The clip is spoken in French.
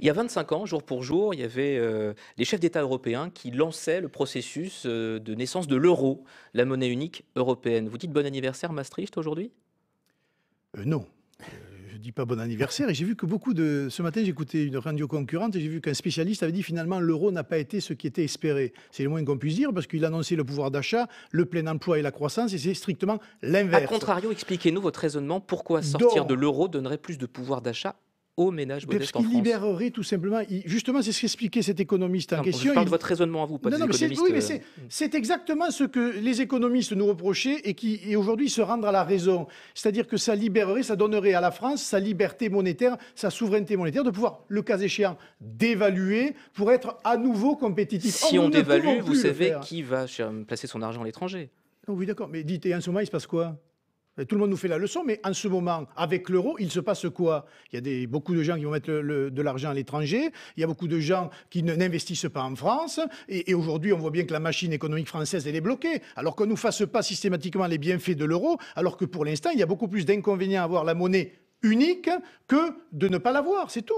Il y a 25 ans, jour pour jour, il y avait euh, les chefs d'État européens qui lançaient le processus euh, de naissance de l'euro, la monnaie unique européenne. Vous dites bon anniversaire Maastricht aujourd'hui euh, Non. Je ne dis pas bon anniversaire. Et j'ai vu que beaucoup de. Ce matin, j'écoutais une radio concurrente et j'ai vu qu'un spécialiste avait dit finalement l'euro n'a pas été ce qui était espéré. C'est le moins qu'on puisse dire parce qu'il annonçait le pouvoir d'achat, le plein emploi et la croissance et c'est strictement l'inverse. A contrario, expliquez-nous votre raisonnement. Pourquoi sortir de l'euro donnerait plus de pouvoir d'achat ménage ménages modestes en France. libérerait tout simplement, justement, c'est ce qu'expliquait cet économiste en question. Je parle de votre raisonnement à vous, pas non, économistes. oui, mais euh, hmm. c'est exactement ce que les économistes nous reprochaient et qui et aujourd'hui se rendent à la raison. C'est-à-dire que ça libérerait, ça donnerait à la France sa liberté monétaire, sa souveraineté monétaire, de pouvoir, le cas échéant, dévaluer pour être à nouveau compétitif. Si on dévalue, vous savez qui va euh, placer son argent à l'étranger. Oh oui, d'accord. Mais dites, et en ce moment, il se passe quoi tout le monde nous fait la leçon, mais en ce moment, avec l'euro, il se passe quoi Il y a beaucoup de gens qui vont mettre de l'argent à l'étranger, il y a beaucoup de gens qui n'investissent pas en France, et, et aujourd'hui, on voit bien que la machine économique française, elle est bloquée. Alors qu'on ne nous fasse pas systématiquement les bienfaits de l'euro, alors que pour l'instant, il y a beaucoup plus d'inconvénients à avoir la monnaie unique que de ne pas l'avoir, c'est tout.